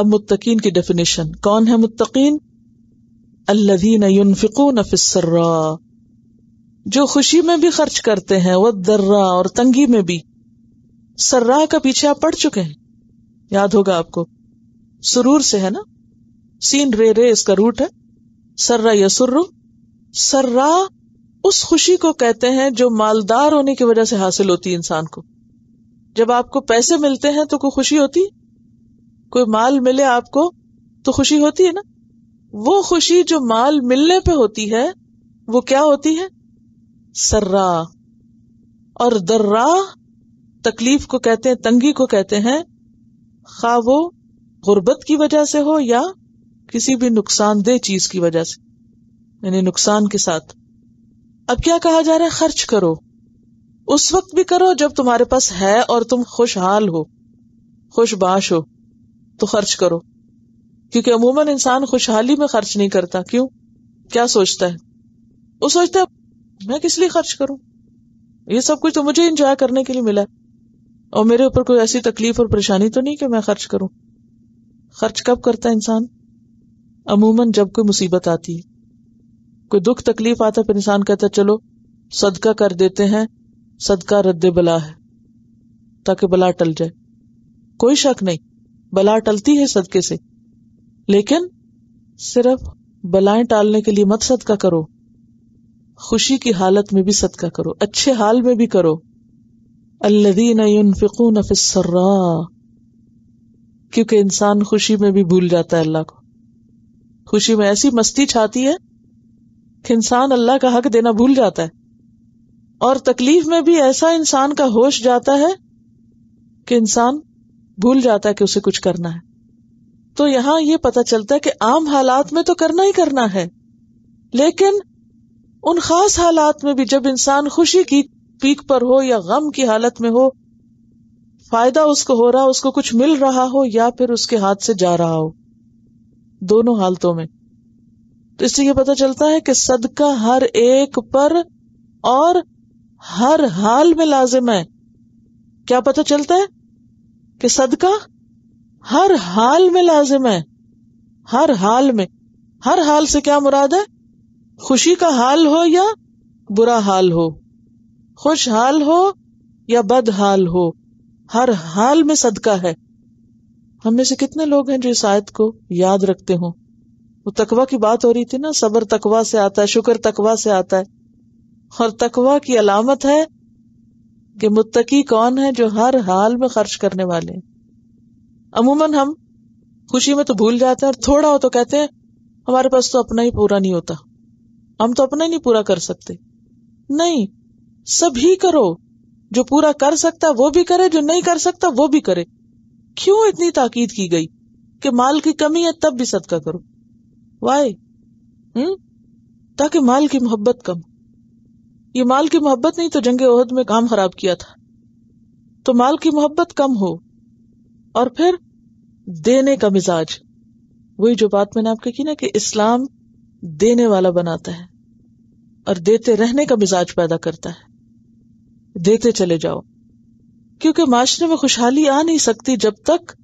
अब मुत्तकीन की डेफिनेशन कौन है मुत्तकीन अल्लदीन युनफिकून फिसर्रा जो खुशी में भी खर्च करते हैं वह दर्रा और तंगी में भी सर्रा का पीछे आप पढ़ चुके हैं याद होगा आपको सुरूर से है ना सीन रे रे इसका रूट है सर्रा यसुर्रु सर्रा उस खुशी को कहते हैं जो मालदार होने की वजह से हासिल होती है इंसान को जब आपको पैसे मिलते हैं तो कोई खुशी होती कोई माल मिले आपको तो खुशी होती है ना वो खुशी जो माल मिलने पे होती है वो क्या होती है सर्रा और दर्रा तकलीफ को कहते हैं तंगी को कहते हैं खा वो गुर्बत की वजह से हो या किसी भी नुकसानदेह चीज की वजह से यानी नुकसान के साथ अब क्या कहा जा रहा है खर्च करो उस वक्त भी करो जब तुम्हारे पास है और तुम खुशहाल हो खुशबाश हो तो खर्च करो क्योंकि अमूमन इंसान खुशहाली में खर्च नहीं करता क्यों क्या सोचता है वो सोचता है मैं किस लिए खर्च करूं ये सब कुछ तो मुझे इंजॉय करने के लिए मिला है और मेरे ऊपर कोई ऐसी तकलीफ और परेशानी तो नहीं कि मैं खर्च करूं खर्च कब करता है इंसान अमूमन जब कोई मुसीबत आती है कोई दुख तकलीफ आता फिर इंसान कहता चलो सदका कर देते हैं सदका रद्द बला है ताकि बला टल जाए कोई शक नहीं बला टलती है सदके से लेकिन सिर्फ बलाएं टालने के लिए मत सदका करो खुशी की हालत में भी सदका करो अच्छे हाल में भी करो अल्लदीन युनफिकून फिसर्रा क्योंकि इंसान खुशी में भी भूल जाता है अल्लाह को खुशी में ऐसी मस्ती छाती है कि इंसान अल्लाह का हक देना भूल जाता है और तकलीफ में भी ऐसा इंसान का होश जाता है कि इंसान भूल जाता है कि उसे कुछ करना है तो यहां यह पता चलता है कि आम हालात में तो करना ही करना है लेकिन उन खास हालात में भी जब इंसान खुशी की पीक पर हो या गम की हालत में हो फायदा उसको हो रहा उसको कुछ मिल रहा हो या फिर उसके हाथ से जा रहा हो दोनों हालतों में तो इससे यह पता चलता है कि सदका हर एक पर और हर हाल में लाजिम है क्या पता चलता है कि सदका हर हाल में लाजिम है हर हाल में हर हाल से क्या मुराद है खुशी का हाल हो या बुरा हाल हो खुश हाल हो या बद हाल हो हर हाल में सदका है हम में से कितने लोग हैं जो इस आयत को याद रखते हो वो तकवा की बात हो रही थी ना सबर तकवा से आता है शुक्र तकवा से आता है हर तकवा की अलामत है कि मुत्तकी कौन है जो हर हाल में खर्च करने वाले हैं अमूमन हम खुशी में तो भूल जाते हैं और थोड़ा हो तो कहते हैं हमारे पास तो अपना ही पूरा नहीं होता हम तो अपना ही नहीं पूरा कर सकते नहीं सभी करो जो पूरा कर सकता वो भी करे जो नहीं कर सकता वो भी करे क्यों इतनी ताकीद की गई कि माल की कमी है तब भी सदका करो वाय हम्म? ताकि माल की मोहब्बत कम ये माल की मोहब्बत नहीं तो जंग ओहद में काम खराब किया था तो माल की मोहब्बत कम हो और फिर देने का मिजाज वही जो बात मैंने आपके की ना कि इस्लाम देने वाला बनाता है और देते रहने का मिजाज पैदा करता है देते चले जाओ क्योंकि माशरे में खुशहाली आ नहीं सकती जब तक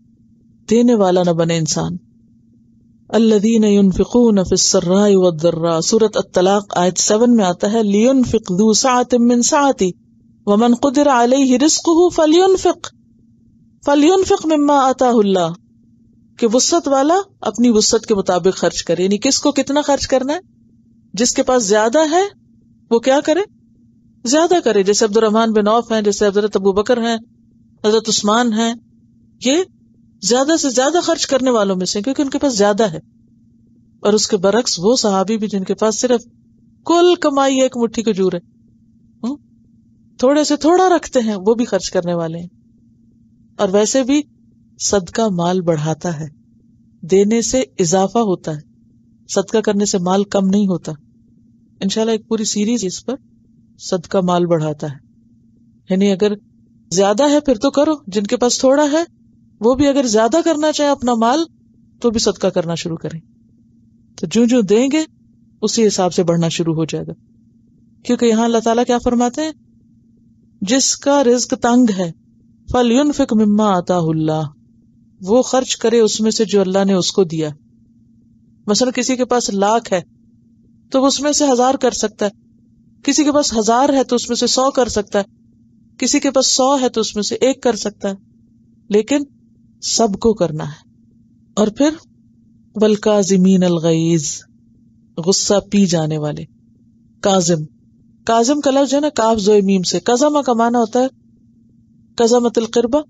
देने वाला ना बने इंसान अल्लदीन युनफिकून फिसर्राई वद्दर्रा सूरत अत्तलाक आयत सेवन में आता है लियन फिक दू सातिम मिन साती वमन कुदिर अलैहि रिस्कुहु फलयुनफिक फलयुनफिक मिम्मा अताहुल्ला कि वसत वाला अपनी वसत के मुताबिक खर्च करे यानी किसको कितना खर्च करना है जिसके पास ज्यादा है वो क्या करे ज्यादा करे जैसे अब्दुलरहमान बिन औफ हैं जैसे हजरत अबू बकर हैं हजरत उस्मान हैं ये ज्यादा से ज्यादा खर्च करने वालों में से क्योंकि उनके पास ज्यादा है और उसके बरक्स वो सहाबी भी जिनके पास सिर्फ कुल कमाई एक मुट्ठी खजूर है हम्म? थोड़े से थोड़ा रखते हैं वो भी खर्च करने वाले हैं और वैसे भी सदका माल बढ़ाता है देने से इजाफा होता है सदका करने से माल कम नहीं होता इनशाला एक पूरी सीरीज इस पर सदका माल बढ़ाता है यानी अगर ज्यादा है फिर तो करो जिनके पास थोड़ा है वो भी अगर ज्यादा करना चाहे अपना माल तो भी सदका करना शुरू करें तो जो जो देंगे उसी हिसाब से बढ़ना शुरू हो जाएगा क्योंकि यहां अल्लाह ताला क्या फरमाते हैं जिसका रिज्क तंग है फल युन फिक मिम्मा आता वो खर्च करे उसमें से जो अल्लाह ने उसको दिया मसलन किसी के पास लाख है तो वो उसमें से हजार कर सकता है किसी के पास हजार है तो उसमें से सौ कर सकता है किसी के पास सौ है तो उसमें से एक कर सकता है लेकिन सबको करना है और फिर वलका जमीन अलगैज गुस्सा पी जाने वाले काजिम काजिम का लफ्ज है ना काफ जोए मीम से कजामा का माना होता है कजामतल किरबा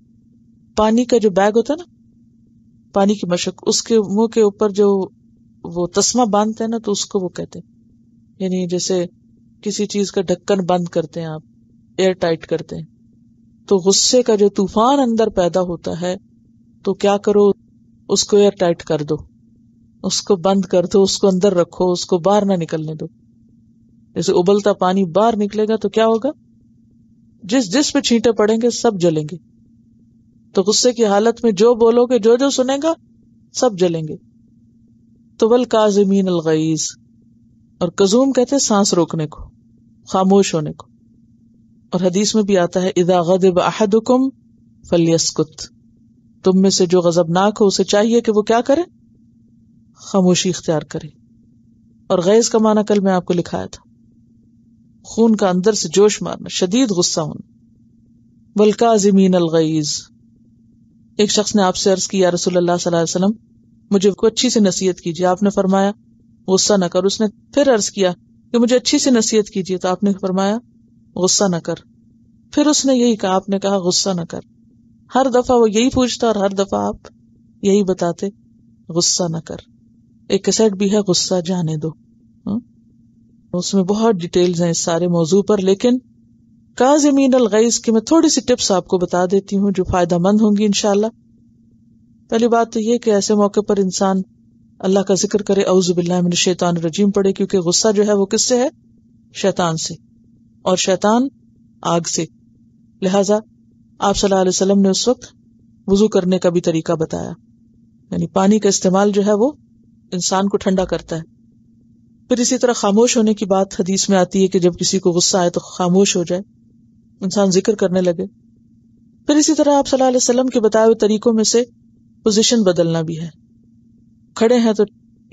पानी का जो बैग होता है ना पानी की मशक उसके मुंह के ऊपर जो वो तस्मा बांधते हैं ना तो उसको वो कहते हैं यानी जैसे किसी चीज का ढक्कन बंद करते हैं आप एयर टाइट करते हैं तो गुस्से का जो तूफान अंदर पैदा होता है तो क्या करो उसको एयर टाइट कर दो उसको बंद कर दो उसको अंदर रखो उसको बाहर ना निकलने दो जैसे उबलता पानी बाहर निकलेगा तो क्या होगा जिस जिस पे छींटे पड़ेंगे सब जलेंगे तो गुस्से की हालत में जो बोलोगे जो जो सुनेगा सब जलेंगे तो वल काजमीन अलगईज और कजूम कहते हैं सांस रोकने को खामोश होने को और हदीस में भी आता है इदा गदब अहदुकुम फलियस्कुत तुम में से जो गजबनाक हो उसे चाहिए कि वो क्या करे खामोशी इख्तियार करे और गैस का माना कल मैं आपको लिखाया था खून का अंदर से जोश मारना शदीद गुस्सा होना बल्का अजीमीन अलगईज एक शख्स ने आपसे अर्ज किया रसोल्ला वसलम मुझे अच्छी से नसीहत कीजिए आपने फरमाया गुस्सा न कर उसने फिर अर्ज किया कि मुझे अच्छी से नसीहत कीजिए तो आपने फरमाया गुस्सा न कर फिर उसने यही कहा आपने कहा गुस्सा न कर हर दफा वो यही पूछता और हर दफा आप यही बताते गुस्सा ना कर एक कैसेट भी है गुस्सा जाने दो हुँ? उसमें बहुत डिटेल्स हैं इस सारे मौजू पर लेकिन काजमीन अलगैज की मैं थोड़ी सी टिप्स आपको बता देती हूँ जो फायदा मंद होंगी इनशाला पहली बात तो यह कि ऐसे मौके पर इंसान अल्लाह का जिक्र करे अउजुबिल्लामिन शैतान रजीम पड़े क्योंकि गुस्सा जो है वो किससे है शैतान से और शैतान आग से लिहाजा आप सल्लल्लाहु अलैहि वसल्लम ने उस वक्त वजू करने का भी तरीका बताया यानी पानी का इस्तेमाल जो है वो इंसान को ठंडा करता है फिर इसी तरह खामोश होने की बात हदीस में आती है कि जब किसी को गुस्सा आए तो खामोश हो जाए इंसान जिक्र करने लगे फिर इसी तरह आप सल्लल्लाहु अलैहि वसल्लम के बताए हुए तरीकों में से पोजीशन बदलना भी है खड़े हैं तो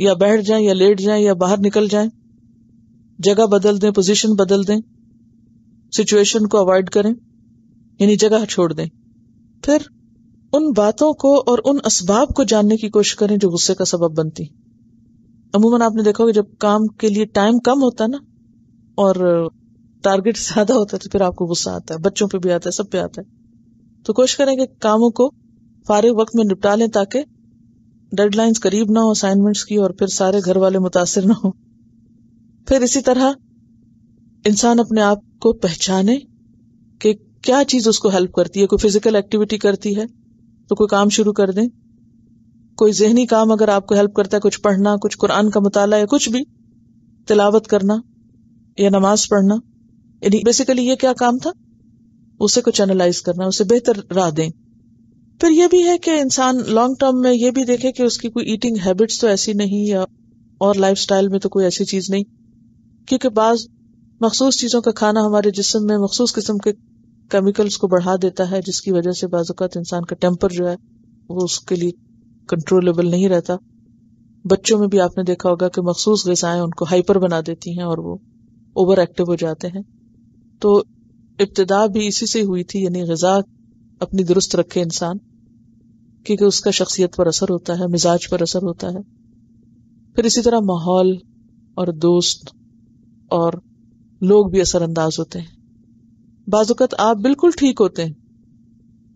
या बैठ जाएं या लेट जाएं या बाहर निकल जाएं जगह बदल दें पोजीशन बदल दें सिचुएशन को अवॉइड करें यानी जगह छोड़ दें फिर उन बातों को और उन असबाब को जानने की कोशिश करें जो गुस्से का सबब बनती अमूमन आपने देखा कि जब काम के लिए टाइम कम होता ना और टारगेट ज्यादा होता है तो फिर आपको गुस्सा आता है बच्चों पे भी आता है सब पे आता है तो कोशिश करें कि कामों को फारिग वक्त में निपटा लें ताकि डेडलाइंस करीब ना हो असाइनमेंट्स की और फिर सारे घर वाले मुतासर ना हो फिर इसी तरह इंसान अपने आप को पहचाने कि क्या चीज उसको हेल्प करती है कोई फिजिकल एक्टिविटी करती है तो कोई काम शुरू कर दें कोई जहनी काम अगर आपको हेल्प करता है कुछ पढ़ना कुछ कुरान का मुताला या कुछ भी तिलावत करना या नमाज पढ़ना यानी बेसिकली ये क्या काम था उसे कुछ एनालाइज करना उसे बेहतर राह दें फिर यह भी है कि इंसान लॉन्ग टर्म में यह भी देखे कि उसकी कोई ईटिंग हैबिट्स तो ऐसी नहीं या और लाइफ स्टाइल में तो कोई ऐसी चीज नहीं क्योंकि बाज मखसूस चीजों का खाना हमारे जिसम में मखसूस किस्म के केमिकल्स को बढ़ा देता है जिसकी वजह से बाजुकात इंसान का टेम्पर जो है वो उसके लिए कंट्रोलेबल नहीं रहता बच्चों में भी आपने देखा होगा कि मखसूस गजाएं उनको हाइपर बना देती हैं और वो ओवर एक्टिव हो जाते हैं तो इब्तदा भी इसी से हुई थी यानी गजा अपनी दुरुस्त रखे इंसान क्योंकि उसका शख्सियत पर असर होता है मिजाज पर असर होता है फिर इसी तरह माहौल और दोस्त और लोग भी असरअंदाज होते हैं बाजुकत आप बिल्कुल ठीक होते हैं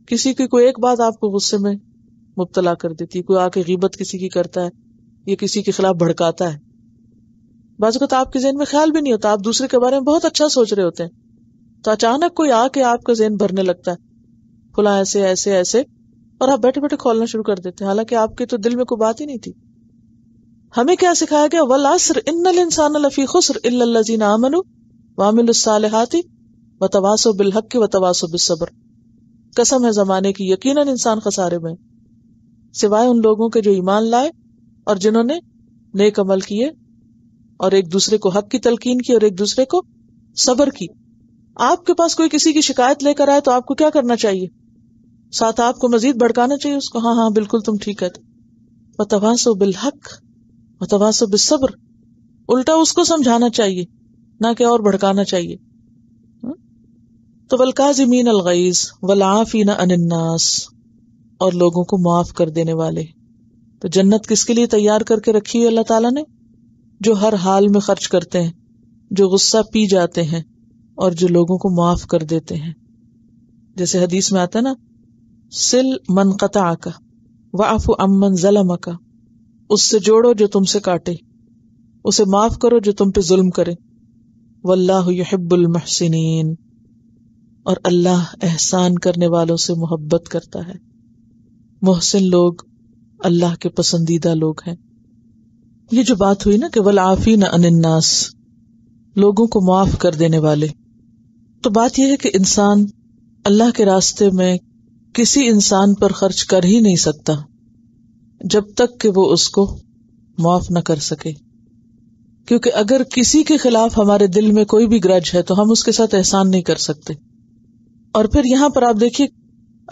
किसी की कोई एक बात आपको गुस्से में मुबतला कर देती है कोई आके गिबत किसी की करता है या किसी के खिलाफ भड़काता है बाजुकत आपके जहन में ख्याल भी नहीं होता आप दूसरे के बारे में बहुत अच्छा सोच रहे होते हैं तो अचानक कोई आके आपका जहन भरने लगता है फुला ऐसे ऐसे ऐसे और आप बैठे बैठे खोलना शुरू कर देते हैं हालांकि आपके तो दिल में कोई बात ही नहीं थी हमें क्या सिखाया गया वल असर इन इंसान लफी खुसर इजीन आमनु वामिल हाथी वतवासो बिलहक के वतवासो बिसब्र कसम है जमाने की यकीन इंसान खसारे में सिवाय उन लोगों के जो ईमान लाए और जिन्होंने नेक अमल किए और एक दूसरे को हक की तलकीन की और एक दूसरे को सबर की आपके पास कोई किसी की शिकायत लेकर आए तो आपको क्या करना चाहिए साथ आपको मजीद भड़काना चाहिए उसको हाँ हाँ बिल्कुल तुम ठीक है वतवासो बिलहक व बिसब्र उल्टा उसको समझाना चाहिए ना कि और भड़काना चाहिए तो वलकाजमीन अलगैज वलाफीन अनन्नास और लोगों को माफ कर देने वाले तो जन्नत किसके लिए तैयार करके रखी है अल्लाह ताला ने जो हर हाल में खर्च करते हैं जो गुस्सा पी जाते हैं और जो लोगों को माफ कर देते हैं जैसे हदीस में आता है ना सिल मन कता का वाफ अमन जलम का उससे जोड़ो जो तुमसे काटे उसे माफ करो जो तुम पे जुल्म करे वल्लाहब्बुल महसिन और अल्लाह एहसान करने वालों से मोहब्बत करता है मोहसिन लोग अल्लाह के पसंदीदा लोग हैं ये जो बात हुई ना कि वल आफी न अनन्नास लोगों को माफ कर देने वाले तो बात यह है कि इंसान अल्लाह के रास्ते में किसी इंसान पर खर्च कर ही नहीं सकता जब तक कि वो उसको माफ न कर सके क्योंकि अगर किसी के खिलाफ हमारे दिल में कोई भी ग्रज है तो हम उसके साथ एहसान नहीं कर सकते और फिर यहां पर आप देखिए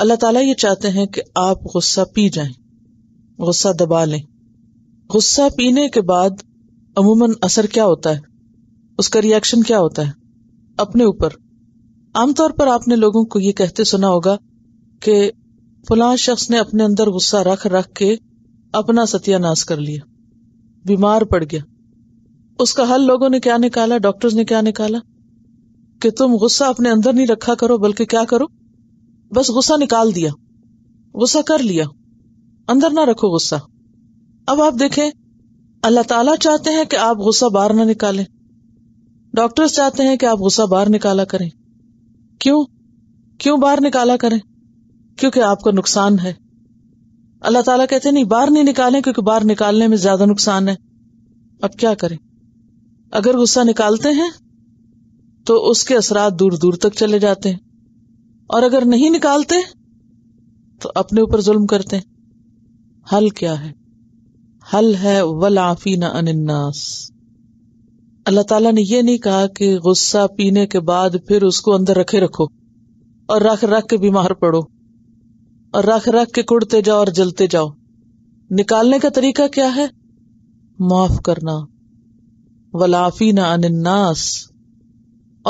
अल्लाह ताला ये चाहते हैं कि आप गुस्सा पी जाएं, गुस्सा दबा लें गुस्सा पीने के बाद अमूमन असर क्या होता है उसका रिएक्शन क्या होता है अपने ऊपर आमतौर पर आपने लोगों को ये कहते सुना होगा कि फलां शख्स ने अपने अंदर गुस्सा रख रख के अपना सत्यानाश कर लिया बीमार पड़ गया उसका हल लोगों ने क्या निकाला डॉक्टर्स ने क्या निकाला कि तुम गुस्सा अपने अंदर नहीं रखा करो बल्कि क्या करो बस गुस्सा निकाल दिया गुस्सा कर लिया अंदर ना रखो गुस्सा अब आप देखें अल्लाह ताला चाहते हैं कि आप गुस्सा बाहर ना निकालें डॉक्टर्स चाहते हैं कि आप गुस्सा बाहर निकाला करें क्यों क्यों बाहर निकाला करें क्योंकि आपको नुकसान है अल्लाह ताला कहते नहीं बाहर नहीं निकालें क्योंकि बाहर निकालने में ज्यादा नुकसान है अब क्या करें अगर गुस्सा निकालते हैं तो उसके असरा दूर दूर तक चले जाते हैं और अगर नहीं निकालते तो अपने ऊपर जुल्म करते हैं हल क्या है हल है वलाफी ना अनन्नास अल्लाह ताला ने यह नहीं कहा कि गुस्सा पीने के बाद फिर उसको अंदर रखे रखो और रख रख के बीमार पड़ो और रख रख के कुड़ते जाओ और जलते जाओ निकालने का तरीका क्या है माफ करना वलाफी ना अनन्नास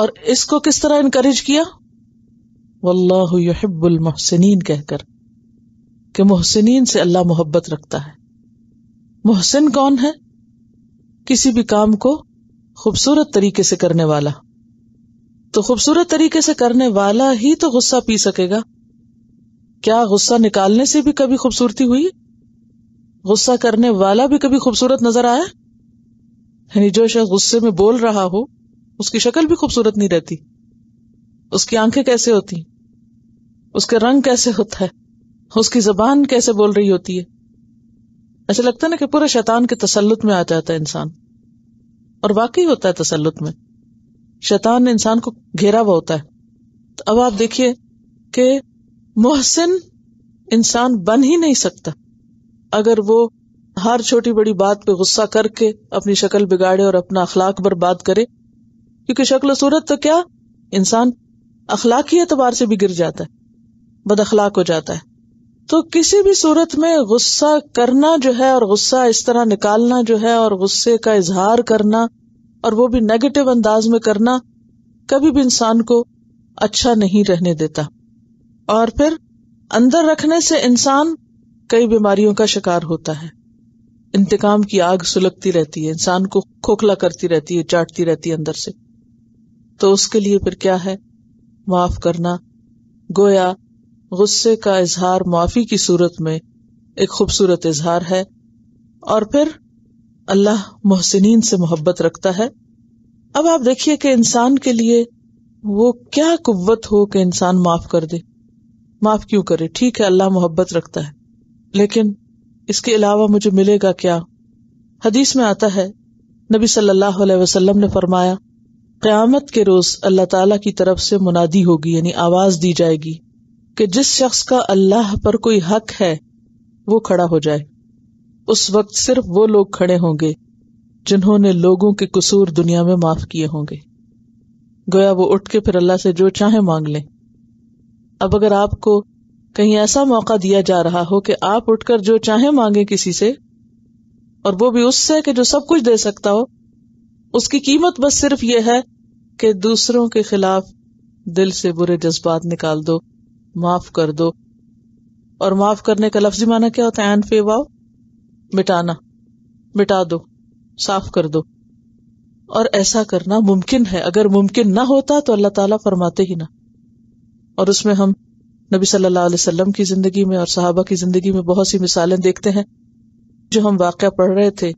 और इसको किस तरह इनकरेज किया वल्लाहबुल मोहसिन कहकर कि मोहसिन से अल्लाह मोहब्बत रखता है मोहसिन कौन है किसी भी काम को खूबसूरत तरीके से करने वाला तो खूबसूरत तरीके से करने वाला ही तो गुस्सा पी सकेगा क्या गुस्सा निकालने से भी कभी खूबसूरती हुई गुस्सा करने वाला भी कभी खूबसूरत नजर आया यानी जो शख्स गुस्से में बोल रहा हो उसकी शक्ल भी खूबसूरत नहीं रहती उसकी आंखें कैसे होती उसके रंग कैसे होता है उसकी जबान कैसे बोल रही होती है ऐसा लगता है ना कि पूरा शैतान के तसल्लुत में आ जाता है इंसान और वाकई होता है तसल्लुत में शैतान ने इंसान को घेरा हुआ होता है तो अब आप देखिए कि मोहसिन इंसान बन ही नहीं सकता अगर वो हर छोटी बड़ी बात पे गुस्सा करके अपनी शक्ल बिगाड़े और अपना अखलाक बर्बाद करे क्योंकि शक्ल सूरत तो क्या इंसान अखलाकी एतबार से भी गिर जाता है बद अखलाक हो जाता है तो किसी भी सूरत में गुस्सा करना जो है और गुस्सा इस तरह निकालना जो है और गुस्से का इजहार करना और वो भी नेगेटिव अंदाज में करना कभी भी इंसान को अच्छा नहीं रहने देता और फिर अंदर रखने से इंसान कई बीमारियों का शिकार होता है इंतकाम की आग सुलगती रहती है इंसान को खोखला करती रहती है चाटती रहती है अंदर से तो उसके लिए फिर क्या है माफ करना गोया गुस्से का इजहार माफी की सूरत में एक खूबसूरत इजहार है और फिर अल्लाह मोहसिन से मोहब्बत रखता है अब आप देखिए कि इंसान के लिए वो क्या कुत हो कि इंसान माफ कर दे माफ क्यों करे ठीक है अल्लाह मोहब्बत रखता है लेकिन इसके अलावा मुझे मिलेगा क्या हदीस में आता है नबी सल्लल्लाहु अलैहि वसल्लम ने फरमाया क्यामत के रोज अल्लाह तला की तरफ से मुनादी होगी यानी आवाज दी जाएगी कि जिस शख्स का अल्लाह पर कोई हक है वो खड़ा हो जाए उस वक्त सिर्फ वो लोग खड़े होंगे जिन्होंने लोगों के कसूर दुनिया में माफ किए होंगे गोया वो उठ के फिर अल्लाह से जो चाहे मांग लें अब अगर आपको कहीं ऐसा मौका दिया जा रहा हो कि आप उठकर जो चाहे मांगे किसी से और वो भी उससे कि जो सब कुछ दे सकता हो उसकी कीमत बस सिर्फ यह है कि दूसरों के खिलाफ दिल से बुरे जज्बात निकाल दो माफ कर दो और माफ करने का लफ्जी माना क्या होता है एन फेवाओ मिटाना मिटा दो साफ कर दो और ऐसा करना मुमकिन है अगर मुमकिन ना होता तो अल्लाह ताला फरमाते ही ना और उसमें हम नबी सल्लल्लाहु अलैहि वसल्लम की जिंदगी में और साहबा की जिंदगी में बहुत सी मिसालें देखते हैं जो हम वाक़ पढ़ रहे थे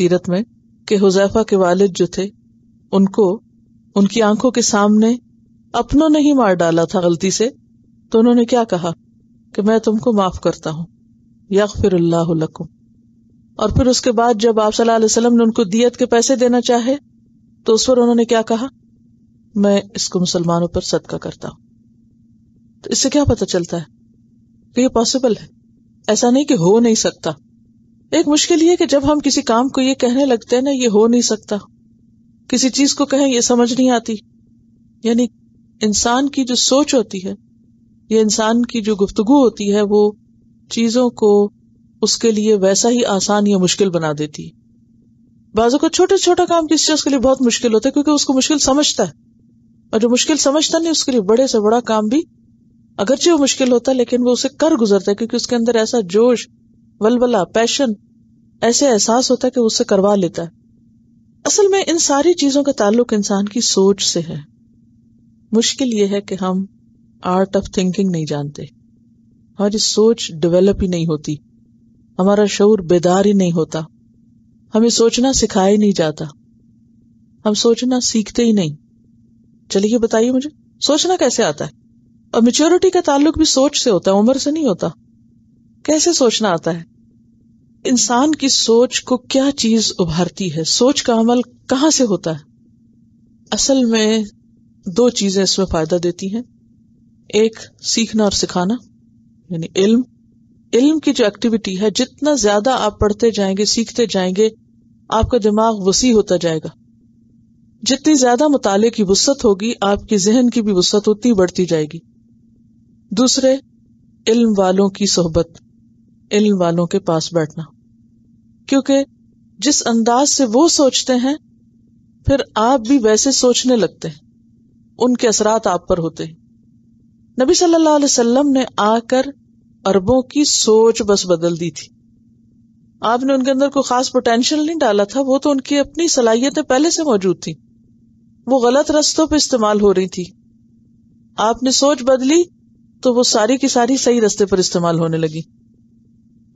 सीरत में कि हुजैफा के वालिद जो थे उनको उनकी आंखों के सामने अपनों ने ही मार डाला था गलती से तो उन्होंने क्या कहा कि मैं तुमको माफ करता हूं यक फिर लकुम और फिर उसके बाद जब आप सल्लाम ने उनको दियत के पैसे देना चाहे तो उस पर उन्होंने क्या कहा मैं इसको मुसलमानों पर सदका करता हूं तो इससे क्या पता चलता है कि ये पॉसिबल है ऐसा नहीं कि हो नहीं सकता एक मुश्किल ये कि जब हम किसी काम को ये कहने लगते हैं ना ये हो नहीं सकता किसी चीज को कहें ये समझ नहीं आती यानी इंसान की जो सोच होती है या इंसान की जो गुफ्तगु होती है वो चीजों को उसके लिए वैसा ही आसान या मुश्किल बना देती है बाजू को छोटा छोटा काम किसी चीज के लिए बहुत मुश्किल होता है क्योंकि उसको मुश्किल समझता है और जो मुश्किल समझता नहीं उसके लिए बड़े से बड़ा काम भी अगरचे वो मुश्किल होता है लेकिन वो उसे कर गुजरता है क्योंकि उसके अंदर ऐसा जोश वलवला पैशन ऐसे एहसास होता है कि उससे करवा लेता है असल में इन सारी चीजों का ताल्लुक इंसान की सोच से है मुश्किल यह है कि हम आर्ट ऑफ थिंकिंग नहीं जानते हमारी सोच डेवलप ही नहीं होती हमारा शौर बेदार ही नहीं होता हमें सोचना सिखाया नहीं जाता हम सोचना सीखते ही नहीं चलिए बताइए मुझे सोचना कैसे आता है और मेच्योरिटी का ताल्लुक भी सोच से होता है उम्र से नहीं होता कैसे सोचना आता है इंसान की सोच को क्या चीज उभारती है सोच का अमल कहां से होता है असल में दो चीजें इसमें फायदा देती हैं एक सीखना और सिखाना यानी इल्म इल्म की जो एक्टिविटी है जितना ज्यादा आप पढ़ते जाएंगे सीखते जाएंगे आपका दिमाग वसी होता जाएगा जितनी ज्यादा मुताले की वसत होगी आपके जहन की भी वसत उतनी बढ़ती जाएगी दूसरे इल्म वालों की सोहबत इल्म वालों के पास बैठना क्योंकि जिस अंदाज से वो सोचते हैं फिर आप भी वैसे सोचने लगते हैं उनके असरात आप पर होते हैं नबी सल्लल्लाहु अलैहि वसल्लम ने आकर अरबों की सोच बस बदल दी थी आपने उनके अंदर कोई खास पोटेंशियल नहीं डाला था वो तो उनकी अपनी सलाहियतें पहले से मौजूद थी वो गलत रस्तों पर इस्तेमाल हो रही थी आपने सोच बदली तो वो सारी की सारी सही रस्ते पर इस्तेमाल होने लगी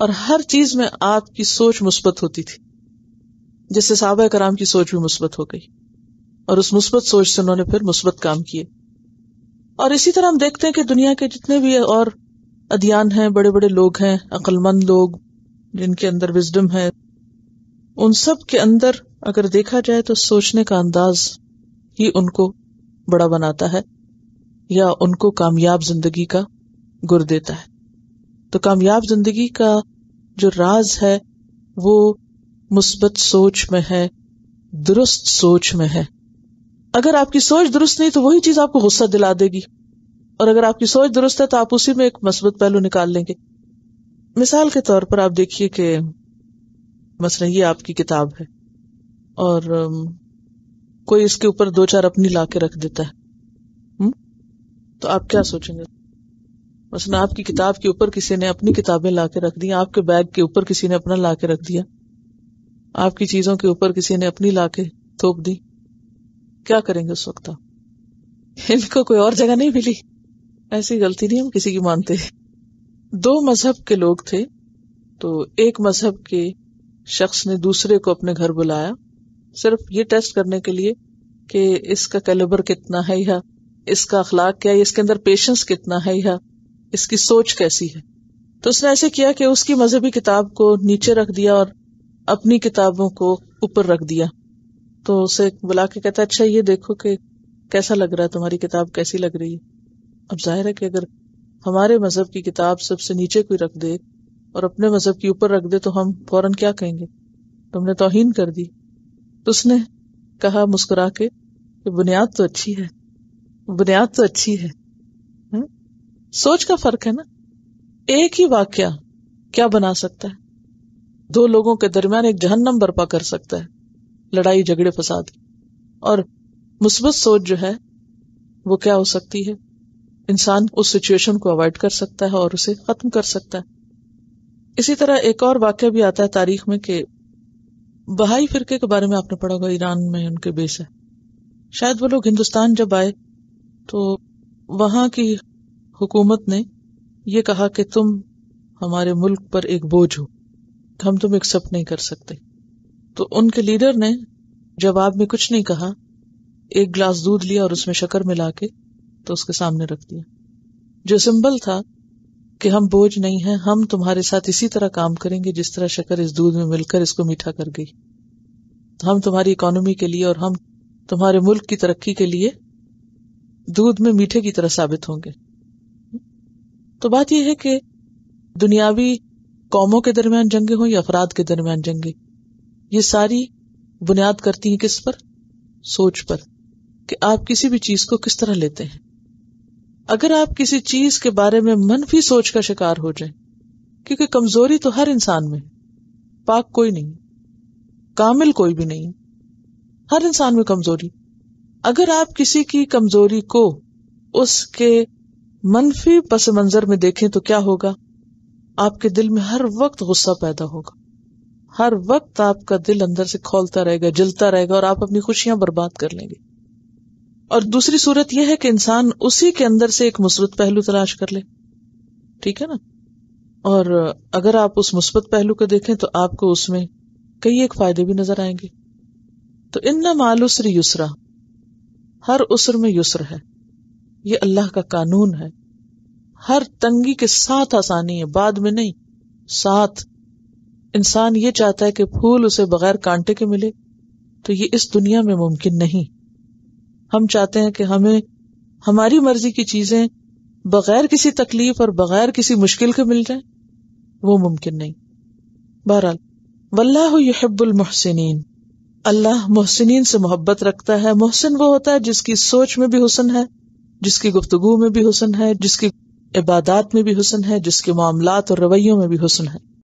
और हर चीज में आपकी सोच मुस्बत होती थी जिससे साहबा कराम की सोच भी मुस्बत हो गई और उस मुस्बत सोच से उन्होंने फिर मुस्बत काम किए और इसी तरह हम देखते हैं कि दुनिया के जितने भी और अदियान हैं बड़े बड़े लोग हैं अक्लमंद लोग जिनके अंदर विजडम है उन सब के अंदर अगर देखा जाए तो सोचने का अंदाज ही उनको बड़ा बनाता है या उनको कामयाब जिंदगी का गुर देता है तो कामयाब जिंदगी का जो राज है वो मुस्बत सोच में है दुरुस्त सोच में है अगर आपकी सोच दुरुस्त नहीं तो वही चीज आपको गुस्सा दिला देगी और अगर आपकी सोच दुरुस्त है तो आप उसी में एक मस्बत पहलू निकाल लेंगे मिसाल के तौर पर आप देखिए कि मसलन ये आपकी किताब है और कोई इसके ऊपर दो चार अपनी ला के रख देता है हुँ? हम्म? तो आप क्या सोचेंगे मसलन आपकी किताब के ऊपर किसी ने अपनी किताबें ला के रख दी आपके बैग के ऊपर किसी ने अपना ला के रख दिया आपकी चीजों के ऊपर किसी ने अपनी ला के थोप दी क्या करेंगे उस वक्त आप इनको कोई और जगह नहीं मिली ऐसी गलती नहीं हम किसी की मानते दो मजहब के लोग थे तो एक मजहब के शख्स ने दूसरे को अपने घर बुलाया सिर्फ ये टेस्ट करने के लिए कि इसका कैलेबर कितना है या इसका अखलाक क्या है इसके अंदर पेशेंस कितना है या इसकी सोच कैसी है तो उसने ऐसे किया कि उसकी मजहबी किताब को नीचे रख दिया और अपनी किताबों को ऊपर रख दिया तो उसे बुला के कहता अच्छा ये देखो कि कैसा लग रहा है तुम्हारी किताब कैसी लग रही है अब जाहिर है कि अगर हमारे मजहब की किताब सबसे नीचे कोई रख दे और अपने मजहब की ऊपर रख दे तो हम फौरन क्या कहेंगे तुमने तोहिन कर दी तो उसने कहा मुस्कुरा के बुनियाद तो अच्छी है बुनियाद तो अच्छी है सोच का फर्क है ना एक ही वाक्य क्या बना सकता है दो लोगों के दरमियान एक जहन्नम बर्पा कर सकता है लड़ाई झगड़े फसाद और मुस्बत सोच जो है वो क्या हो सकती है इंसान उस सिचुएशन को अवॉइड कर सकता है और उसे खत्म कर सकता है इसी तरह एक और वाक्य भी आता है तारीख में कि बहाई फिरके के बारे में आपने पढ़ा होगा ईरान में उनके बेस है शायद वो लोग हिंदुस्तान जब आए तो वहां की हुकूमत ने यह कहा कि तुम हमारे मुल्क पर एक बोझ हो हम तुम एक्सेप्ट नहीं कर सकते तो उनके लीडर ने जवाब में कुछ नहीं कहा एक ग्लास दूध लिया और उसमें शक्कर मिला के तो उसके सामने रख दिया जो सिंबल था कि हम बोझ नहीं है हम तुम्हारे साथ इसी तरह काम करेंगे जिस तरह शक्कर इस दूध में मिलकर इसको मीठा कर गई हम तुम्हारी इकोनॉमी के लिए और हम तुम्हारे मुल्क की तरक्की के लिए दूध में मीठे की तरह साबित होंगे तो बात यह है कि दुनियावी कौमों के दरमियान जंगे हों या अफराद के दरमियान जंगे ये सारी बुनियाद करती हैं किस पर सोच पर कि आप किसी भी चीज को किस तरह लेते हैं अगर आप किसी चीज के बारे में मनफी सोच का शिकार हो जाए क्योंकि कमजोरी तो हर इंसान में है पाक कोई नहीं कामिल कोई भी नहीं हर इंसान में कमजोरी अगर आप किसी की कमजोरी को उसके मनफी पस मंजर में देखें तो क्या होगा आपके दिल में हर वक्त गुस्सा पैदा होगा हर वक्त आपका दिल अंदर से खोलता रहेगा जलता रहेगा और आप अपनी खुशियां बर्बाद कर लेंगे और दूसरी सूरत यह है कि इंसान उसी के अंदर से एक मुस्बत पहलू तलाश कर ले ठीक है ना और अगर आप उस मुस्बत पहलू को देखें तो आपको उसमें कई एक फायदे भी नजर आएंगे तो इन मालूसरी युसरा हर उसर में युसर है ये अल्लाह का कानून है हर तंगी के साथ आसानी है बाद में नहीं साथ इंसान ये चाहता है कि फूल उसे बगैर कांटे के मिले तो ये इस दुनिया में मुमकिन नहीं हम चाहते हैं कि हमें हमारी मर्जी की चीजें बगैर किसी तकलीफ और बगैर किसी मुश्किल के मिल जाए वो मुमकिन नहीं बहरहाल वल्लाह यहब्बुल मोहसिन अल्लाह मोहसिन से मोहब्बत रखता है मोहसिन वो होता है जिसकी सोच में भी हुसन है जिसकी गुफ्तगु में भी हुसन है जिसकी इबादात में भी हुसन है जिसके मामला और रवैयों में भी हुसन है